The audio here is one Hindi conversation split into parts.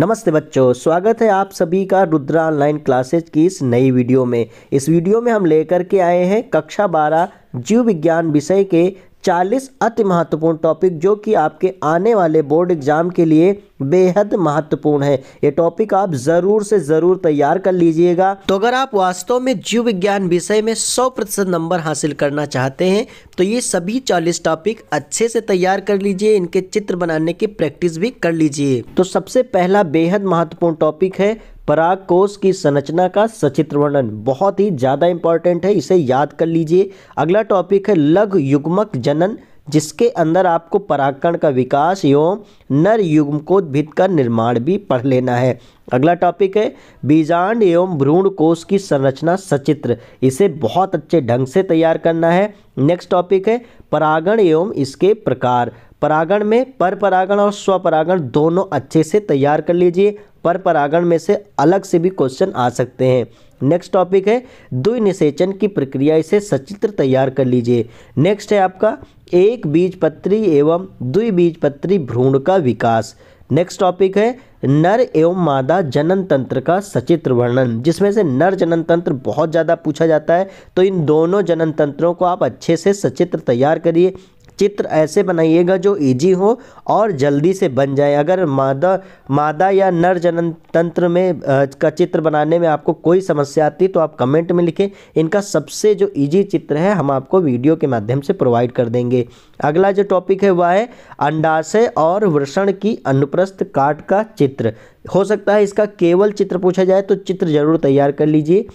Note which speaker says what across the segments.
Speaker 1: नमस्ते बच्चों स्वागत है आप सभी का रुद्रा ऑनलाइन क्लासेज की इस नई वीडियो में इस वीडियो में हम लेकर के आए हैं कक्षा बारह जीव विज्ञान विषय के चालीस अति महत्वपूर्ण टॉपिक जो कि आपके आने वाले बोर्ड एग्ज़ाम के लिए बेहद महत्वपूर्ण है ये टॉपिक आप ज़रूर से ज़रूर तैयार कर लीजिएगा तो अगर आप वास्तव में जीव विज्ञान विषय में 100 प्रतिशत नंबर हासिल करना चाहते हैं तो ये सभी 40 टॉपिक अच्छे से तैयार कर लीजिए इनके चित्र बनाने की प्रैक्टिस भी कर लीजिए तो सबसे पहला बेहद महत्वपूर्ण टॉपिक है पराग कोष की संरचना का सचित्र वर्णन बहुत ही ज़्यादा इंपॉर्टेंट है इसे याद कर लीजिए अगला टॉपिक है लघु युग्मक जनन जिसके अंदर आपको परागकण का विकास एवं नर युग्मकोद्भिद का निर्माण भी पढ़ लेना है अगला टॉपिक है बीजांड एवं भ्रूण कोष की संरचना सचित्र इसे बहुत अच्छे ढंग से तैयार करना है नेक्स्ट टॉपिक है परागण एवं इसके प्रकार परागण में पर परागण और स्वपरागण दोनों अच्छे से तैयार कर लीजिए पर परागण में से अलग से भी क्वेश्चन आ सकते हैं नेक्स्ट टॉपिक है द्वि निषेचन की प्रक्रिया इसे सचित्र तैयार कर लीजिए नेक्स्ट है आपका एक बीजपत्री एवं द्विबीजपत्री भ्रूण का विकास नेक्स्ट टॉपिक है नर एवं मादा जनन तंत्र का सचित्र वर्णन जिसमें से नर जनन तंत्र बहुत ज़्यादा पूछा जाता है तो इन दोनों जनन तंत्रों को आप अच्छे से सचित्र तैयार करिए चित्र ऐसे बनाइएगा जो ईजी हो और जल्दी से बन जाए अगर मादा मादा या नर जनन तंत्र में का चित्र बनाने में आपको कोई समस्या आती तो आप कमेंट में लिखें इनका सबसे जो ईजी चित्र है हम आपको वीडियो के माध्यम से प्रोवाइड कर देंगे अगला जो टॉपिक है वह है अंडाशय और वृषण की अनुप्रस्थ काट का चित्र हो सकता है इसका केवल चित्र पूछा जाए तो चित्र जरूर तैयार कर लीजिए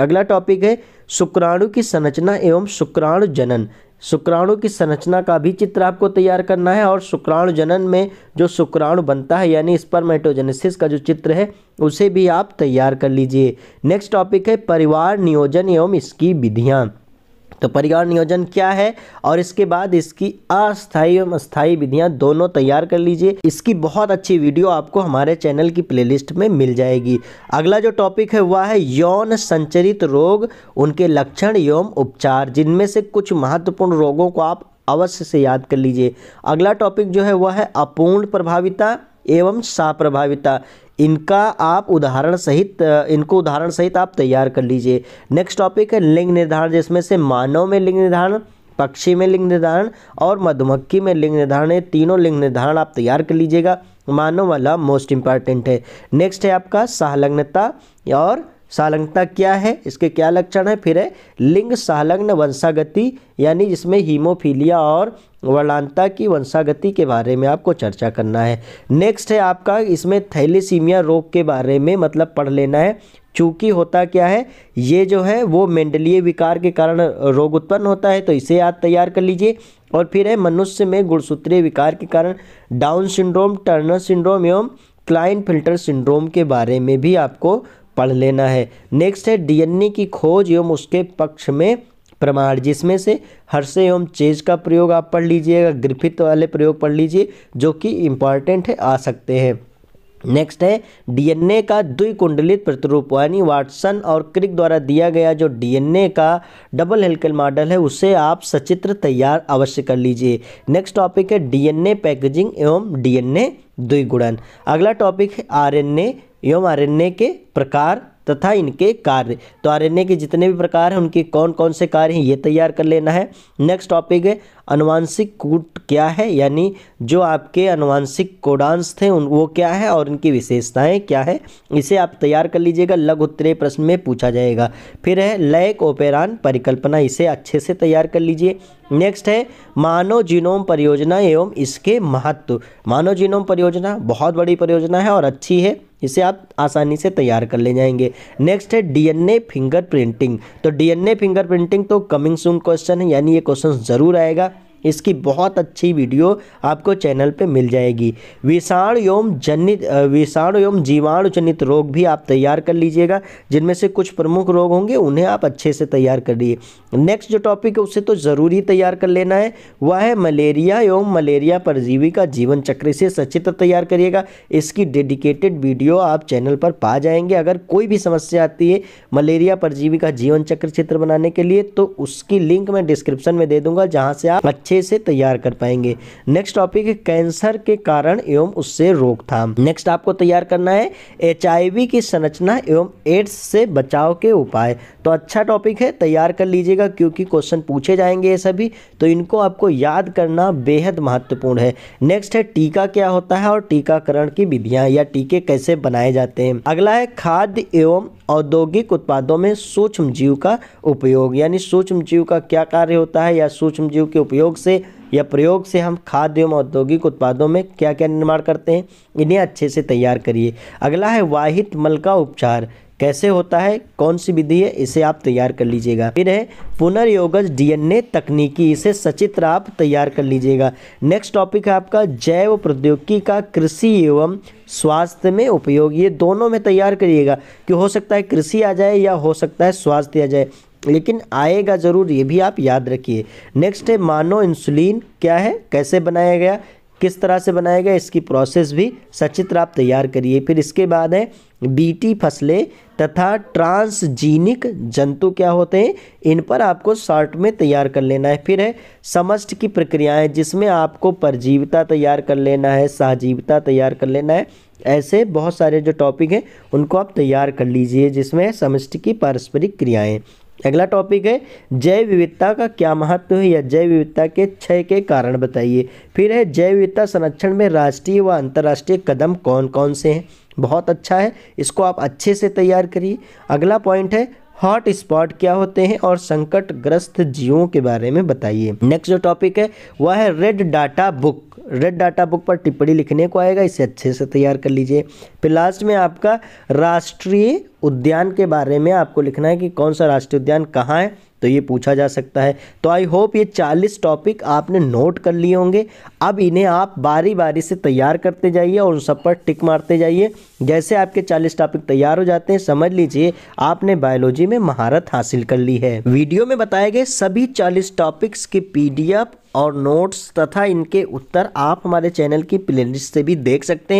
Speaker 1: अगला टॉपिक है शुक्राणु की संरचना एवं शुक्राणु जनन शुक्राणु की संरचना का भी चित्र आपको तैयार करना है और शुक्राणु जनन में जो शुक्राणु बनता है यानी स्पर्मेटोजेनेसिस का जो चित्र है उसे भी आप तैयार कर लीजिए नेक्स्ट टॉपिक है परिवार नियोजन एवं इसकी विधियाँ तो परिवार नियोजन क्या है और इसके बाद इसकी अस्थायी एवं स्थायी विधियां दोनों तैयार कर लीजिए इसकी बहुत अच्छी वीडियो आपको हमारे चैनल की प्लेलिस्ट में मिल जाएगी अगला जो टॉपिक है वह है यौन संचरित रोग उनके लक्षण एवं उपचार जिनमें से कुछ महत्वपूर्ण रोगों को आप अवश्य से याद कर लीजिए अगला टॉपिक जो है वह है अपूर्ण प्रभाविता एवं साप्रभाविता इनका आप उदाहरण सहित इनको उदाहरण सहित आप तैयार कर लीजिए नेक्स्ट टॉपिक है लिंग निर्धारण जिसमें से मानव में लिंग निर्धारण पक्षी में लिंग निर्धारण और मधुमक्खी में लिंग निर्धारण है तीनों लिंग निर्धारण आप तैयार कर लीजिएगा मानव वाला मोस्ट इंपॉर्टेंट है नेक्स्ट है आपका सहलग्नता और सालग्नता क्या है इसके क्या लक्षण है फिर है लिंग सालग्न वंशागति यानी जिसमें हीमोफीलिया और वर्णांता की वंशागति के बारे में आपको चर्चा करना है नेक्स्ट है आपका इसमें थैलीसीमिया रोग के बारे में मतलब पढ़ लेना है चूँकि होता क्या है ये जो है वो मेंडलीय विकार के कारण रोग उत्पन्न होता है तो इसे आप तैयार कर लीजिए और फिर है मनुष्य में गुणसूत्रीय विकार के कारण डाउन सिंड्रोम टर्नर सिंड्रोम एवं क्लाइन फिल्टर सिंड्रोम के बारे में भी आपको पढ़ लेना है नेक्स्ट है डीएनए की खोज एवं उसके पक्ष में प्रमाण जिसमें से हर्षे एवं चेज का प्रयोग आप पढ़ लीजिएगा ग्रिफिथ वाले प्रयोग पढ़ लीजिए जो कि इम्पॉर्टेंट है आ सकते हैं नेक्स्ट है डीएनए का द्विकुंडलित प्रतिरूप यानी वाटसन और क्रिक द्वारा दिया गया जो डीएनए का डबल हेल्कल मॉडल है उसे आप सचित्र तैयार अवश्य कर लीजिए नेक्स्ट टॉपिक है डीएनए पैकेजिंग एवं डीएनए द्विगुणन अगला टॉपिक है आरएनए एवं आरण्य के प्रकार तथा इनके कार्य तो आरण्य के जितने भी प्रकार हैं उनके कौन कौन से कार्य हैं ये तैयार कर लेना है नेक्स्ट टॉपिक है अनुवांशिक कूट क्या है यानी जो आपके अनुवांशिक कोडांश थे उन वो क्या है और उनकी विशेषताएं क्या है इसे आप तैयार कर लीजिएगा लघु उत्तरीय प्रश्न में पूछा जाएगा फिर है लयक ओपेरान परिकल्पना इसे अच्छे से तैयार कर लीजिए नेक्स्ट है मानव जीनोम परियोजना एवं इसके महत्व मानव जीनोम परियोजना बहुत बड़ी परियोजना है और अच्छी है इसे आप आसानी से तैयार कर ले जाएंगे नेक्स्ट है डीएनए फिंगर प्रिंटिंग तो डीएनए फिंगर प्रिंटिंग तो कमिंग सून क्वेश्चन है यानी ये क्वेश्चन ज़रूर आएगा इसकी बहुत अच्छी वीडियो आपको चैनल पे मिल जाएगी विषाणु एवं जनित विषाणु एवं जीवाणु जनित रोग भी आप तैयार कर लीजिएगा जिनमें से कुछ प्रमुख रोग होंगे उन्हें आप अच्छे से तैयार करिए नेक्स्ट जो टॉपिक है उसे तो ज़रूरी तैयार कर लेना है वह है मलेरिया एवं मलेरिया परजीवी का जीवन चक्र से सचित्र तैयार करिएगा इसकी डेडिकेटेड वीडियो आप चैनल पर पा जाएंगे अगर कोई भी समस्या आती है मलेरिया परजीवी का जीवन चक्र चित्र बनाने के लिए तो उसकी लिंक मैं डिस्क्रिप्शन में दे दूंगा जहाँ से आप अच्छे से तैयार कर पाएंगे नेक्स्ट टॉपिक है कैंसर के कारण एवं उससे रोकथाम नेक्स्ट आपको तैयार करना है एच की संरचना एवं एड्स से बचाव के उपाय तो अच्छा टॉपिक है तैयार कर लीजिएगा क्योंकि क्वेश्चन पूछे जाएंगे ये सभी तो इनको आपको याद करना बेहद महत्वपूर्ण है नेक्स्ट है टीका क्या होता है और टीकाकरण की विधियां या टीके कैसे बनाए जाते हैं अगला है खाद्य एवं औद्योगिक उत्पादों में सूक्ष्म जीव का उपयोग यानी सूक्ष्म जीव का क्या कार्य होता है या सूक्ष्म जीव के उपयोग से या प्रयोग से हम खाद्य एवं औद्योगिक उत्पादों में क्या क्या निर्माण करते हैं इन्हें अच्छे से तैयार करिए अगला है वाहित मल का उपचार कैसे होता है कौन सी विधि है इसे आप तैयार कर लीजिएगा फिर है पुनर्योगज डीएनए तकनीकी इसे सचित्र आप तैयार कर लीजिएगा नेक्स्ट टॉपिक है आपका जैव प्रौद्योगिकी का कृषि एवं स्वास्थ्य में उपयोग ये दोनों में तैयार करिएगा कि हो सकता है कृषि आ जाए या हो सकता है स्वास्थ्य आ जाए लेकिन आएगा ज़रूर ये भी आप याद रखिए नेक्स्ट है मानो इंसुलिन क्या है कैसे बनाया गया किस तरह से बनाया गया इसकी प्रोसेस भी सचित्र आप तैयार करिए फिर इसके बाद है बीटी फसलें तथा ट्रांसजीनिक जंतु क्या होते हैं इन पर आपको शॉर्ट में तैयार कर लेना है फिर है समस्ट की प्रक्रियाएं जिसमें आपको परजीविता तैयार कर लेना है सहजीविता तैयार कर लेना है ऐसे बहुत सारे जो टॉपिक हैं उनको आप तैयार कर लीजिए जिसमें समस्ट की पारस्परिक क्रियाएँ अगला टॉपिक है जैव विविधता का क्या महत्व है या जैव विविधता के क्षय के कारण बताइए फिर है जैव विविधता संरक्षण में राष्ट्रीय व अंतर्राष्ट्रीय कदम कौन कौन से हैं बहुत अच्छा है इसको आप अच्छे से तैयार करिए अगला पॉइंट है हॉट स्पॉट क्या होते हैं और संकट ग्रस्त जीवों के बारे में बताइए नेक्स्ट जो टॉपिक है वह है red data book red data book पर टिप्पणी लिखने को आएगा इसे अच्छे से तैयार कर लीजिए फिर लास्ट में आपका राष्ट्रीय उद्यान के बारे में आपको लिखना है कि कौन सा राष्ट्रीय उद्यान कहाँ है तो ये पूछा जा सकता है तो आई होप ये 40 टॉपिक आपने नोट कर लिए होंगे अब इन्हें आप बारी बारी से तैयार करते जाइए और उन सब पर टिक मारते जाइए जैसे आपके 40 टॉपिक तैयार हो जाते हैं समझ लीजिए आपने बायोलॉजी में महारत हासिल कर ली है वीडियो में बताए गए सभी चालीस टॉपिक्स की पीडीएफ और नोट्स तथा इनके उत्तर आप हमारे चैनल की प्ले से भी देख सकते हैं